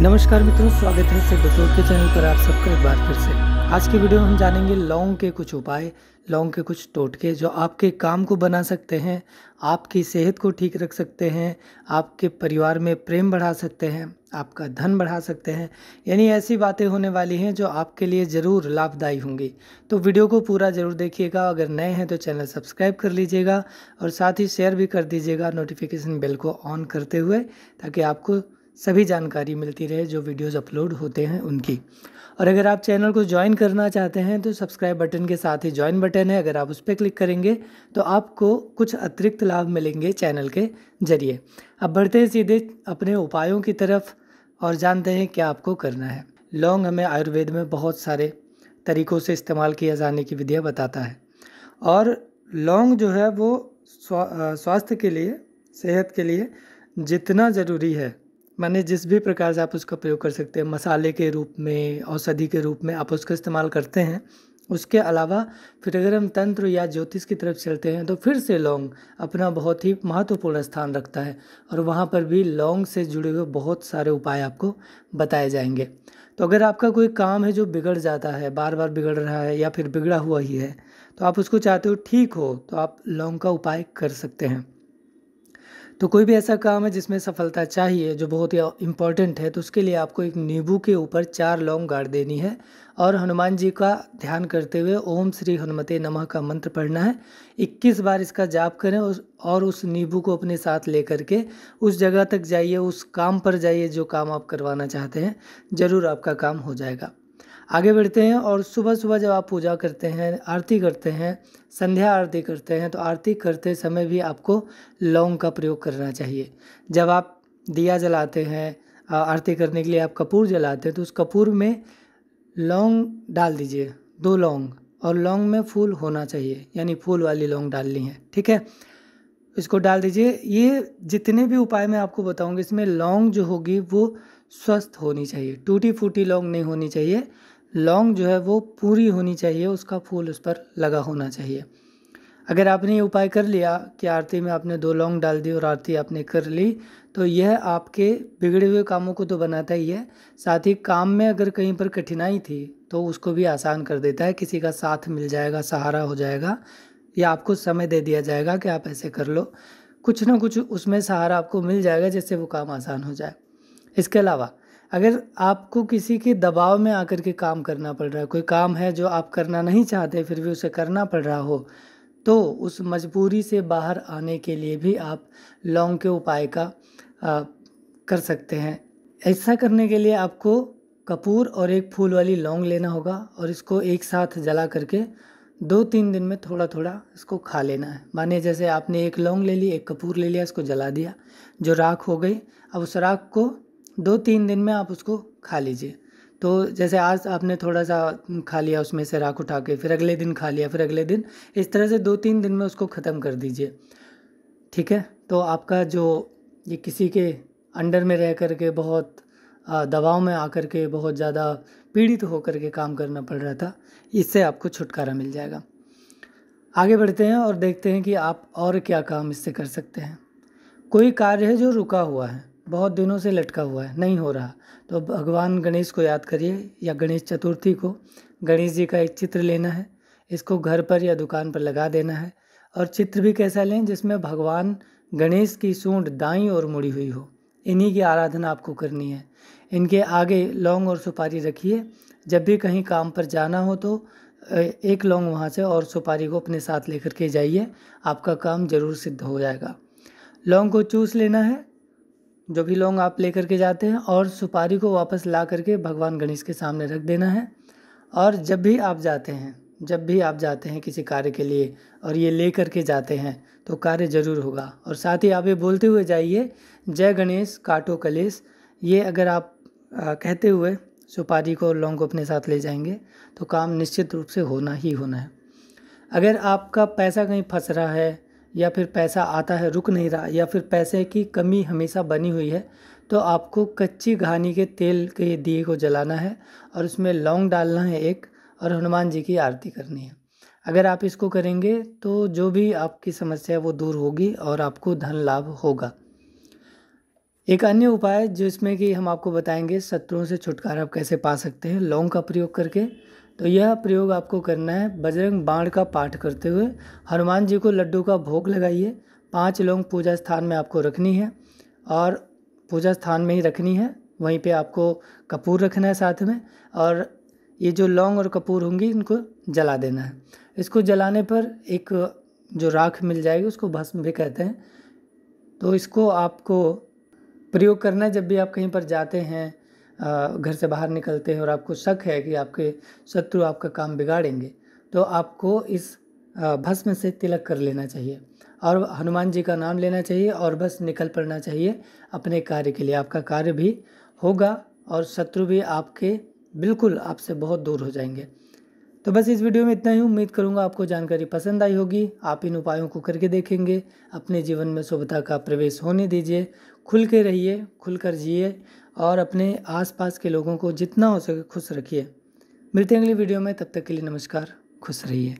नमस्कार मित्रों स्वागत है सिर्फ बतौर के चैनल पर आप सबका एक बार फिर से आज की वीडियो में हम जानेंगे लौंग के कुछ उपाय लौंग के कुछ टोटके जो आपके काम को बना सकते हैं आपकी सेहत को ठीक रख सकते हैं आपके परिवार में प्रेम बढ़ा सकते हैं आपका धन बढ़ा सकते हैं यानी ऐसी बातें होने वाली हैं जो आपके लिए ज़रूर लाभदायी होंगी तो वीडियो को पूरा ज़रूर देखिएगा अगर नए हैं तो चैनल सब्सक्राइब कर लीजिएगा और साथ ही शेयर भी कर दीजिएगा नोटिफिकेशन बेल को ऑन करते हुए ताकि आपको सभी जानकारी मिलती रहे जो वीडियोस अपलोड होते हैं उनकी और अगर आप चैनल को ज्वाइन करना चाहते हैं तो सब्सक्राइब बटन के साथ ही ज्वाइन बटन है अगर आप उस पर क्लिक करेंगे तो आपको कुछ अतिरिक्त लाभ मिलेंगे चैनल के जरिए अब बढ़ते हैं सीधे अपने उपायों की तरफ और जानते हैं क्या आपको करना है लौंग हमें आयुर्वेद में बहुत सारे तरीक़ों से इस्तेमाल किया जाने की विधियाँ बताता है और लौंग जो है वो स्वास्थ्य के लिए सेहत के लिए जितना ज़रूरी है माने जिस भी प्रकार से आप उसका प्रयोग कर सकते हैं मसाले के रूप में औषधि के रूप में आप उसका इस्तेमाल करते हैं उसके अलावा फिर अगर हम तंत्र या ज्योतिष की तरफ चलते हैं तो फिर से लौंग अपना बहुत ही महत्वपूर्ण स्थान रखता है और वहाँ पर भी लौंग से जुड़े हुए बहुत सारे उपाय आपको बताए जाएंगे तो अगर आपका कोई काम है जो बिगड़ जाता है बार बार बिगड़ रहा है या फिर बिगड़ा हुआ ही है तो आप उसको चाहते हो ठीक हो तो आप लौंग का उपाय कर सकते हैं तो कोई भी ऐसा काम है जिसमें सफलता चाहिए जो बहुत ही इम्पॉर्टेंट है तो उसके लिए आपको एक नींबू के ऊपर चार लौंग गाड़ देनी है और हनुमान जी का ध्यान करते हुए ओम श्री हनुमते नमः का मंत्र पढ़ना है 21 बार इसका जाप करें और उस नींबू को अपने साथ लेकर के उस जगह तक जाइए उस काम पर जाइए जो काम आप करवाना चाहते हैं ज़रूर आपका काम हो जाएगा आगे बढ़ते हैं और सुबह सुबह जब आप पूजा करते हैं आरती करते हैं संध्या आरती करते हैं तो आरती करते समय भी आपको लौंग का प्रयोग करना चाहिए जब आप दिया जलाते हैं आरती करने के लिए आप कपूर जलाते हैं तो उस कपूर में लौंग डाल दीजिए दो लौंग और लौंग में फूल होना चाहिए यानी फूल वाली लौंग डालनी है ठीक है इसको डाल दीजिए ये जितने भी उपाय मैं आपको बताऊंगी इसमें लौंग जो होगी वो स्वस्थ होनी चाहिए टूटी फूटी लौंग नहीं होनी चाहिए लॉन्ग जो है वो पूरी होनी चाहिए उसका फूल उस पर लगा होना चाहिए अगर आपने ये उपाय कर लिया कि आरती में आपने दो लौंग डाल दी और आरती आपने कर ली तो यह आपके बिगड़े हुए कामों को तो बनाता ही है साथ ही काम में अगर कहीं पर कठिनाई थी तो उसको भी आसान कर देता है किसी का साथ मिल जाएगा सहारा हो जाएगा या आपको समय दे दिया जाएगा कि आप ऐसे कर लो कुछ ना कुछ उसमें सहारा आपको मिल जाएगा जिससे वो काम आसान हो जाए इसके अलावा अगर आपको किसी के दबाव में आकर के काम करना पड़ रहा है कोई काम है जो आप करना नहीं चाहते फिर भी उसे करना पड़ रहा हो तो उस मजबूरी से बाहर आने के लिए भी आप लौंग के उपाय का आ, कर सकते हैं ऐसा करने के लिए आपको कपूर और एक फूल वाली लौंग लेना होगा और इसको एक साथ जला करके दो तीन दिन में थोड़ा थोड़ा इसको खा लेना है माने जैसे आपने एक लौंग ले ली एक कपूर ले लिया इसको जला दिया जो राख हो गई अब उस राख को दो तीन दिन में आप उसको खा लीजिए तो जैसे आज आपने थोड़ा सा खा लिया उसमें से राख उठा के फिर अगले दिन खा लिया फिर अगले दिन इस तरह से दो तीन दिन में उसको ख़त्म कर दीजिए ठीक है तो आपका जो ये किसी के अंडर में रह कर के बहुत दबाव में आकर के बहुत ज़्यादा पीड़ित होकर के काम करना पड़ रहा था इससे आपको छुटकारा मिल जाएगा आगे बढ़ते हैं और देखते हैं कि आप और क्या काम इससे कर सकते हैं कोई कार्य है जो रुका हुआ है बहुत दिनों से लटका हुआ है नहीं हो रहा तो भगवान गणेश को याद करिए या गणेश चतुर्थी को गणेश जी का एक चित्र लेना है इसको घर पर या दुकान पर लगा देना है और चित्र भी कैसा लें जिसमें भगवान गणेश की सूंड दाई और मुड़ी हुई हो इन्हीं की आराधना आपको करनी है इनके आगे लौंग और सुपारी रखिए जब भी कहीं काम पर जाना हो तो एक लौंग वहाँ से और सुपारी को अपने साथ लेकर के जाइए आपका काम ज़रूर सिद्ध हो जाएगा लौंग को चूस लेना है जो भी लौंग आप लेकर के जाते हैं और सुपारी को वापस ला करके भगवान गणेश के सामने रख देना है और जब भी आप जाते हैं जब भी आप जाते हैं किसी कार्य के लिए और ये ले कर के जाते हैं तो कार्य ज़रूर होगा और साथ ही आप ये बोलते हुए जाइए जय गणेश काटो कलेश ये अगर आप आ, कहते हुए सुपारी को और लौंग को अपने साथ ले जाएंगे तो काम निश्चित रूप से होना ही होना है अगर आपका पैसा कहीं फंस रहा है या फिर पैसा आता है रुक नहीं रहा या फिर पैसे की कमी हमेशा बनी हुई है तो आपको कच्ची घानी के तेल के दिए को जलाना है और उसमें लौंग डालना है एक और हनुमान जी की आरती करनी है अगर आप इसको करेंगे तो जो भी आपकी समस्या है वो दूर होगी और आपको धन लाभ होगा एक अन्य उपाय जिसमें कि हम आपको बताएंगे शत्रुओं से छुटकारा आप कैसे पा सकते हैं लौंग का प्रयोग करके तो यह प्रयोग आपको करना है बजरंग बाण का पाठ करते हुए हनुमान जी को लड्डू का भोग लगाइए पांच लौंग पूजा स्थान में आपको रखनी है और पूजा स्थान में ही रखनी है वहीं पे आपको कपूर रखना है साथ में और ये जो लौंग और कपूर होंगी इनको जला देना है इसको जलाने पर एक जो राख मिल जाएगी उसको भस्म भी कहते हैं तो इसको आपको प्रयोग करना है जब भी आप कहीं पर जाते हैं घर से बाहर निकलते हैं और आपको शक है कि आपके शत्रु आपका काम बिगाड़ेंगे तो आपको इस भस्म से तिलक कर लेना चाहिए और हनुमान जी का नाम लेना चाहिए और बस निकल पड़ना चाहिए अपने कार्य के लिए आपका कार्य भी होगा और शत्रु भी आपके बिल्कुल आपसे बहुत दूर हो जाएंगे तो बस इस वीडियो में इतना ही उम्मीद करूंगा आपको जानकारी पसंद आई होगी आप इन उपायों को करके देखेंगे अपने जीवन में शुभता का प्रवेश होने दीजिए खुल के रहिए खुल कर जिए और अपने आसपास के लोगों को जितना हो सके खुश रखिए मिलते हैं अगली वीडियो में तब तक के लिए नमस्कार खुश रहिए